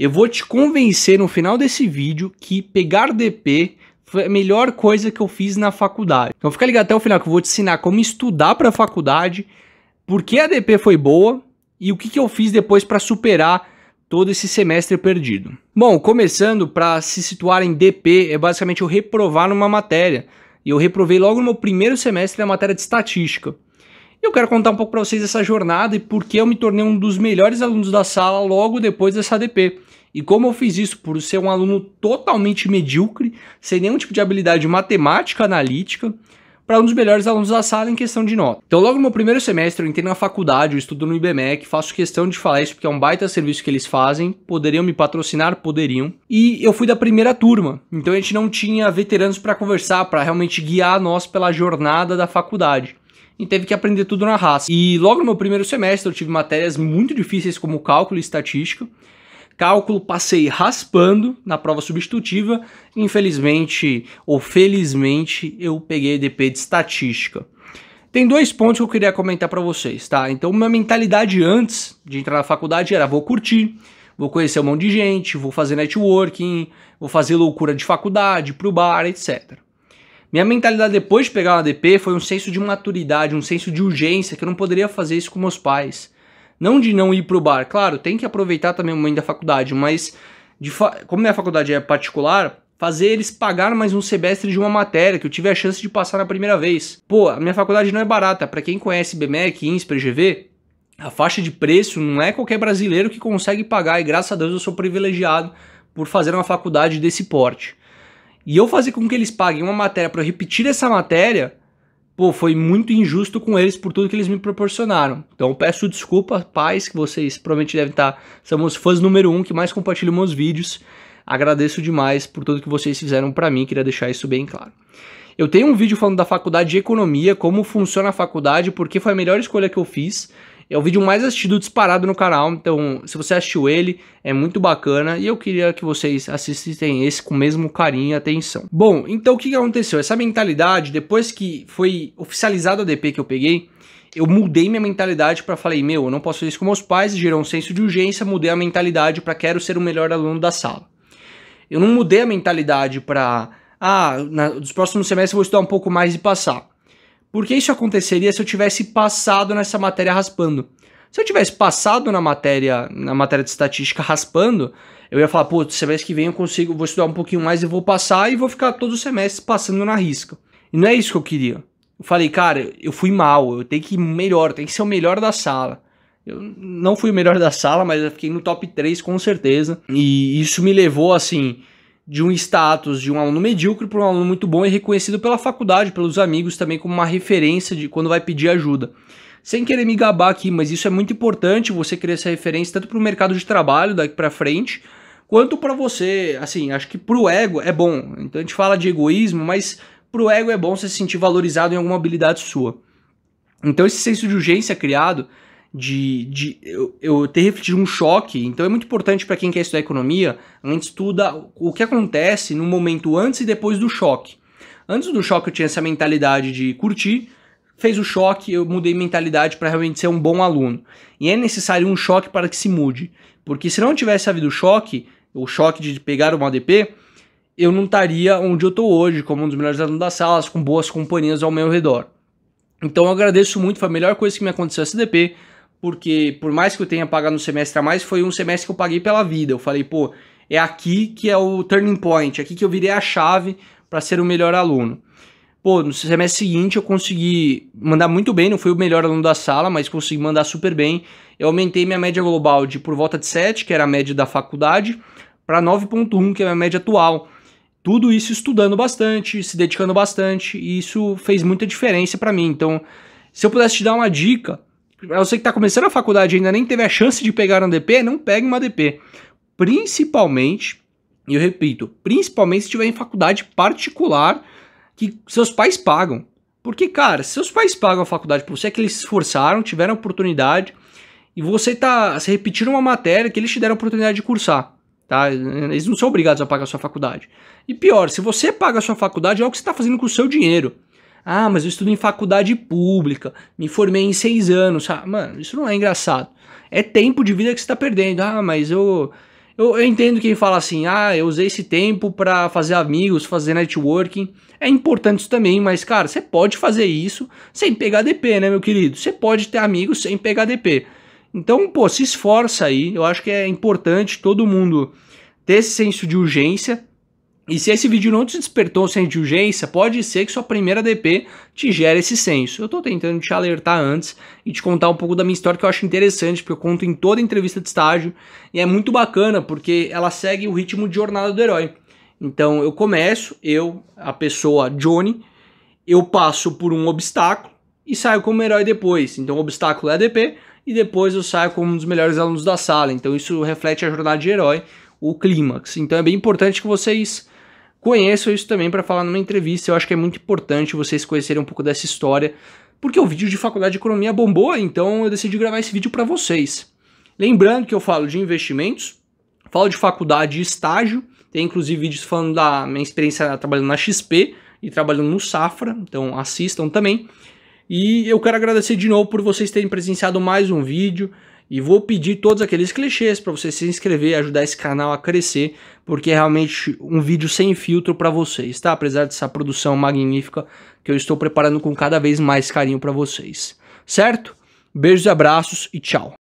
Eu vou te convencer no final desse vídeo que pegar DP foi a melhor coisa que eu fiz na faculdade. Então fica ligado até o final que eu vou te ensinar como estudar para a faculdade, por que a DP foi boa e o que, que eu fiz depois para superar todo esse semestre perdido. Bom, começando para se situar em DP, é basicamente eu reprovar numa matéria. E eu reprovei logo no meu primeiro semestre na matéria de estatística. Eu quero contar um pouco para vocês essa jornada e por que eu me tornei um dos melhores alunos da sala logo depois dessa ADP. E como eu fiz isso por ser um aluno totalmente medíocre, sem nenhum tipo de habilidade matemática analítica, para um dos melhores alunos da sala em questão de nota. Então, logo no meu primeiro semestre, eu entrei na faculdade, eu estudo no IBMEC, faço questão de falar isso porque é um baita serviço que eles fazem, poderiam me patrocinar, poderiam. E eu fui da primeira turma, então a gente não tinha veteranos para conversar, para realmente guiar nós pela jornada da faculdade e teve que aprender tudo na raça. E logo no meu primeiro semestre eu tive matérias muito difíceis como cálculo e estatística. Cálculo passei raspando na prova substitutiva. Infelizmente ou felizmente eu peguei EDP de estatística. Tem dois pontos que eu queria comentar para vocês, tá? Então, minha mentalidade antes de entrar na faculdade era: vou curtir, vou conhecer um monte de gente, vou fazer networking, vou fazer loucura de faculdade, pro bar, etc. Minha mentalidade depois de pegar uma DP foi um senso de maturidade, um senso de urgência, que eu não poderia fazer isso com meus pais. Não de não ir pro bar, claro, tem que aproveitar também o momento da faculdade, mas fa como minha faculdade é particular, fazer eles pagar mais um semestre de uma matéria que eu tive a chance de passar na primeira vez. Pô, a minha faculdade não é barata, para quem conhece BMEC, INSPER, GV, a faixa de preço não é qualquer brasileiro que consegue pagar e graças a Deus eu sou privilegiado por fazer uma faculdade desse porte e eu fazer com que eles paguem uma matéria para eu repetir essa matéria, pô, foi muito injusto com eles por tudo que eles me proporcionaram. Então peço desculpa, pais, que vocês provavelmente devem estar. Tá, somos fãs número um que mais compartilham meus vídeos. Agradeço demais por tudo que vocês fizeram para mim, queria deixar isso bem claro. Eu tenho um vídeo falando da faculdade de economia, como funciona a faculdade, porque foi a melhor escolha que eu fiz. É o vídeo mais assistido disparado no canal, então se você assistiu ele, é muito bacana e eu queria que vocês assistissem esse com o mesmo carinho e atenção. Bom, então o que aconteceu? Essa mentalidade, depois que foi oficializado a DP que eu peguei, eu mudei minha mentalidade para falei, meu, eu não posso fazer isso com meus pais, gerou um senso de urgência, mudei a mentalidade para quero ser o melhor aluno da sala. Eu não mudei a mentalidade para ah, na, nos próximos semestres eu vou estudar um pouco mais e passar. Porque isso aconteceria se eu tivesse passado nessa matéria raspando. Se eu tivesse passado na matéria, na matéria de estatística raspando, eu ia falar, pô, semestre que vem eu consigo, vou estudar um pouquinho mais e vou passar e vou ficar todos os semestres passando na risca. E não é isso que eu queria. Eu falei, cara, eu fui mal, eu tenho que ir melhor, tenho que ser o melhor da sala. Eu não fui o melhor da sala, mas eu fiquei no top 3 com certeza. E isso me levou, assim, de um status de um aluno medíocre para um aluno muito bom e reconhecido pela faculdade, pelos amigos também como uma referência de quando vai pedir ajuda. Sem querer me gabar aqui, mas isso é muito importante você criar essa referência tanto para o mercado de trabalho daqui para frente, quanto para você, assim, acho que para o ego é bom. Então a gente fala de egoísmo, mas para o ego é bom você se sentir valorizado em alguma habilidade sua. Então esse senso de urgência criado de, de eu, eu, ter refletido um choque. Então é muito importante para quem quer estudar economia, a gente estuda o que acontece no momento antes e depois do choque. Antes do choque eu tinha essa mentalidade de curtir, fez o choque, eu mudei mentalidade para realmente ser um bom aluno. E é necessário um choque para que se mude, porque se não tivesse havido o choque, o choque de pegar uma ADP, eu não estaria onde eu estou hoje, como um dos melhores alunos das salas, com boas companhias ao meu redor. Então eu agradeço muito, foi a melhor coisa que me aconteceu a CDP, porque por mais que eu tenha pago no semestre a mais, foi um semestre que eu paguei pela vida. Eu falei, pô, é aqui que é o turning point, é aqui que eu virei a chave para ser o melhor aluno. Pô, no semestre seguinte eu consegui mandar muito bem, não fui o melhor aluno da sala, mas consegui mandar super bem. Eu aumentei minha média global de por volta de 7, que era a média da faculdade, para 9.1, que é a minha média atual. Tudo isso estudando bastante, se dedicando bastante, e isso fez muita diferença para mim. Então, se eu pudesse te dar uma dica, você que tá começando a faculdade e ainda nem teve a chance de pegar um DP, não pegue uma DP. Principalmente, e eu repito, principalmente se tiver em faculdade particular que seus pais pagam. Porque, cara, se seus pais pagam a faculdade para você, é que eles se esforçaram, tiveram oportunidade, e você tá se repetindo uma matéria que eles te deram a oportunidade de cursar. Tá? Eles não são obrigados a pagar a sua faculdade. E pior, se você paga a sua faculdade, é o que você está fazendo com o seu dinheiro. Ah, mas eu estudo em faculdade pública, me formei em seis anos. Ah, mano, isso não é engraçado. É tempo de vida que você está perdendo. Ah, mas eu, eu, eu, entendo quem fala assim, ah, eu usei esse tempo para fazer amigos, fazer networking. É importante isso também, mas, cara, você pode fazer isso sem pegar DP, né, meu querido? Você pode ter amigos sem pegar DP. Então, pô, se esforça aí. Eu acho que é importante todo mundo ter esse senso de urgência e se esse vídeo não te despertou sem senso urgência, pode ser que sua primeira DP te gere esse senso. Eu estou tentando te alertar antes e te contar um pouco da minha história que eu acho interessante, porque eu conto em toda entrevista de estágio e é muito bacana porque ela segue o ritmo de jornada do herói. Então eu começo, eu, a pessoa Johnny, eu passo por um obstáculo e saio como herói depois. Então o obstáculo é a DP e depois eu saio como um dos melhores alunos da sala. Então isso reflete a jornada de herói, o clímax. Então é bem importante que vocês conheçam isso também para falar numa entrevista. Eu acho que é muito importante vocês conhecerem um pouco dessa história, porque o vídeo de faculdade de economia bombou, então eu decidi gravar esse vídeo para vocês. Lembrando que eu falo de investimentos, falo de faculdade e estágio, tem inclusive vídeos falando da minha experiência trabalhando na XP e trabalhando no Safra, então assistam também. E eu quero agradecer de novo por vocês terem presenciado mais um vídeo. E vou pedir todos aqueles clichês para você se inscrever, ajudar esse canal a crescer, porque é realmente um vídeo sem filtro para vocês, tá? Apesar dessa produção magnífica que eu estou preparando com cada vez mais carinho para vocês. Certo? Beijos e abraços e tchau.